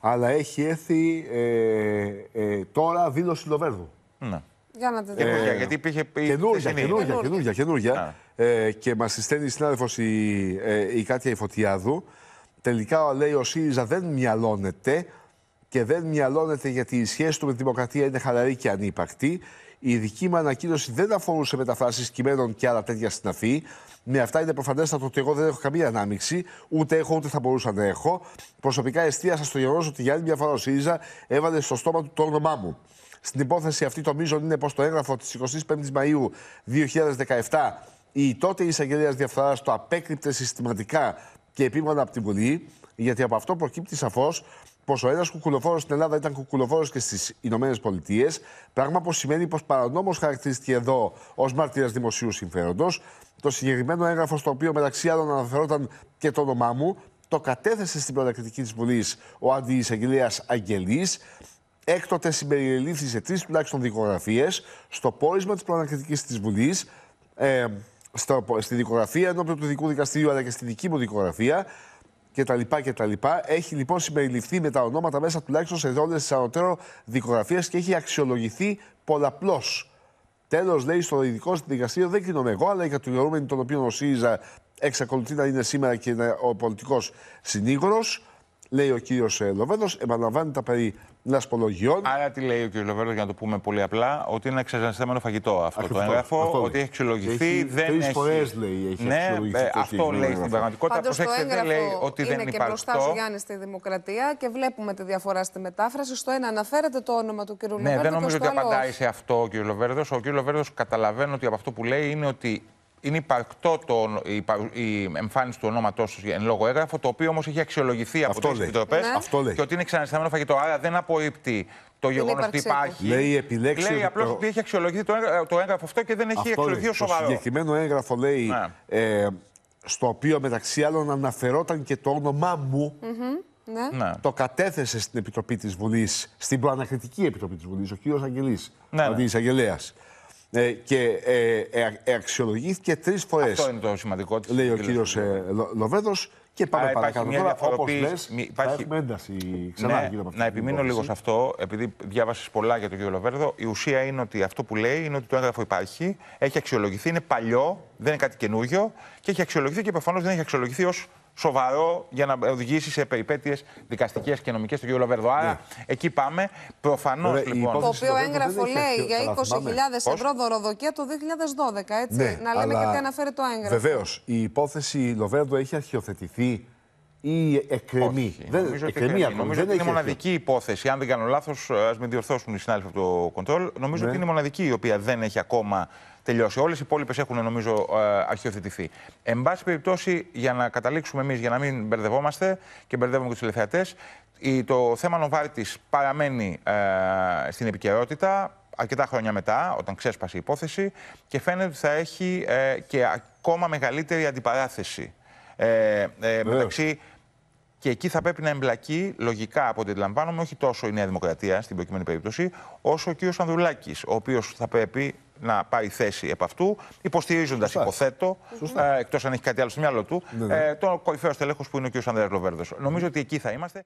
αλλά έχει έρθει ε, ε, τώρα δήλωση Λοβέρδου. Ναι. Για να ε, ε, γιατί υπήρχε πει. Καινούργια, καινούργια, καινούργια. καινούργια. Ε, και μας συσταίνει η συνάδελφος η, ε, η Κάτια Ιφωτιάδου. Τελικά λέει ο ΣΥΡΙΖΑ δεν μυαλώνεται και δεν μυαλώνεται γιατί η σχέση του με τη δημοκρατία είναι χαλαρή και ανύπαρκτη. Η δική μου ανακοίνωση δεν αφορούσε μεταφράσεις κειμένων και άλλα τέτοια στην αφή. Με ναι, αυτά είναι προφανέστατο ότι εγώ δεν έχω καμία ανάμειξη, ούτε έχω ούτε θα μπορούσα να έχω. Προσωπικά εστίασα στο γεγονός ότι για άλλη μια φορά ο ΣΥΡΙΖΑ έβαλε στο στόμα του το όνομά μου. Στην υπόθεση αυτή το μείζον είναι πως το έγγραφο της 25η Μαου 2017 η τότε εισαγγελέας διαφθοράς το απέκρυπτε συστηματικά και επίμονα από την Βουλή, γιατί από αυτό προκύπτει σαφώς πως ο ένας κουκουλοφόρος στην Ελλάδα ήταν κουκουλοφόρος και στις Ηνωμένες Πολιτείες. Πράγμα που σημαίνει πως παρανόμως χαρακτηρίστηκε εδώ ως μαρτύρας δημοσίου συμφέροντος. Το συγκεκριμένο έγγραφος, στο οποίο μεταξύ άλλων αναφερόταν και το όνομά μου, το κατέθεσε στην πρωτακριτική της Βουλής ο αντιεισαγγελέα Αγγελής. Έκτοτε συμπεριελήφθη σε τρεις τουλάχιστον δικογραφίες στο πόρισμα της πρωτακριτική της Βουλής. Ε, στη δικογραφία ενώπιον του δικού δικαστηρίου αλλά και στη δική μου δικογραφία τα λοιπά Έχει λοιπόν συμπεριληφθεί με τα ονόματα μέσα τουλάχιστον σε όλε της ανωτέρω δικογραφίας και έχει αξιολογηθεί πολλαπλώς. Τέλος, λέει στο ειδικό δικαστήριο, δεν κρίνομαι εγώ, αλλά οι κατηγορούμενοι των οποίων ο ΣΥΡΙΖΑ εξακολουθεί να είναι σήμερα και ο πολιτικός συνήγορος λέει ο κύριος ε, Λοβέρδο, επαναλαμβάνει τα περί λασπολογιών. Άρα τι λέει ο κύριος Λοβέρδο, για να το πούμε πολύ απλά, ότι είναι εξαζανιστέμενο φαγητό αυτό Ακριβώς, το έγγραφο, ότι έχει αξιολογηθεί. Τρεις έχει... φορές λέει έχει ναι, αξιολογηθεί. Ε, αυτό λέει έγγραφο. στην πραγματικότητα. Πάντως, προσέξτε, δεν λέει ότι δεν είναι υπάρχει. Είναι και μπροστά ο Γιάννη στη Δημοκρατία και βλέπουμε τη διαφορά στη μετάφραση. Στο ένα αναφέρεται το όνομα του κύριου Λοβέρδο. Ναι, δεν νομίζω ότι απαντάει σε αυτό ο κύριος Λοβέρδο. Ο κύριος Λοβέρδο καταλαβαίνει ότι από αυτό που λέει είναι ότι είναι υπαρκτό το, η, η εμφάνιση του ονόματός σου εν λόγω έγγραφο, το οποίο όμως έχει αξιολογηθεί από τι επιτροπές ναι. και ότι είναι ξανασυνταμένο φαγητό. Άρα δεν απορρίπτει το γεγονός ότι υπάρχει. Λέει, επιλέξει λέει απλώ ότι έχει αξιολογηθεί το έγγραφο, το έγγραφο αυτό και δεν έχει αξιολογηθεί ως σοβαρό. Το συγκεκριμένο έγγραφο λέει. Ναι. Ε, στο οποίο μεταξύ άλλων αναφερόταν και το όνομά μου. Mm -hmm. Το κατέθεσε στην Επιτροπή της Βουλής, στην Προανακριτική Επιτροπή της Βουλής, ο κ. Αγγελής, ναι, δηλαδή Αγγελέας. Ε, και ε, ε, ε αξιολογήθηκε τρεις φορέ. Αυτό είναι το σημαντικό τη. Λέει ο κύριο Λοβέδο. Και πάμε Α, παρακάτω. Μια τώρα, όπως λες, υπάρχει... θα ένταση ξανά ναι, γύρω Να επιμείνω λίγο σε αυτό, επειδή διάβασες πολλά για τον κύριο Λοβέρδο. Η ουσία είναι ότι αυτό που λέει είναι ότι το έγγραφο υπάρχει, έχει αξιολογηθεί, είναι παλιό, δεν είναι κάτι καινούριο και έχει αξιολογηθεί και προφανώς δεν έχει αξιολογηθεί ως σοβαρό για να οδηγήσει σε περιπέτειες δικαστικές και νομικές του κ. Λοβέρδο. Άρα ναι. εκεί πάμε. Προφανώς λοιπόν. Το οποίο έγγραφο λέει για 20.000 ευρώ δωροδοκία το 2012, έτσι. Ναι, να λέμε αλλά... και τι αναφέρει το έγγραφο. Βεβαίως. Η υπόθεση Λοβέρδο έχει αρχιοθετηθεί ή εκκρεμεί. Δεν, νομίζω δεν έχει εκκρεμή, νομίζω ότι είναι μοναδική υπόθεση. Αν δεν κάνω λάθος, ας με διορθώσουν οι συνάδελφοι από το κοντρόλ. Νομίζω ναι. ότι είναι μοναδική η οποία δεν έχει ακόμα τελειώσει. Όλες οι υπόλοιπες έχουν νομίζω ε, αρχιοθετηθεί. Εν πάση περιπτώσει, για να καταλήξουμε εμείς, για να μην μπερδευόμαστε και μπερδεύουμε και τους τηλεθεατές, το θέμα Νοβάρτης παραμένει ε, στην επικαιρότητα αρκετά χρόνια μετά, όταν ξέσπασε η υπόθεση, και φαίνεται ότι θα έχει ε, και ακόμα μεγαλύτερη αντιπαράθεση ε, ε μεταξύ. Και εκεί θα πρέπει να εμπλακεί, λογικά από ό,τι αντιλαμβάνομαι, όχι τόσο η Νέα Δημοκρατία στην προκειμένη περίπτωση, όσο και ο Ανδρουλάκη, ο οποίος θα πρέπει να πάει θέση επ' αυτού, υποστηρίζοντας, υποθέτω, ε, εκτός αν έχει κάτι άλλο στο μυαλό του, ναι, ναι. Ε, τον κορυφαίος τελέχο που είναι ο κ. Ανδρέας Λοβέρδος. Νομίζω ότι εκεί θα είμαστε.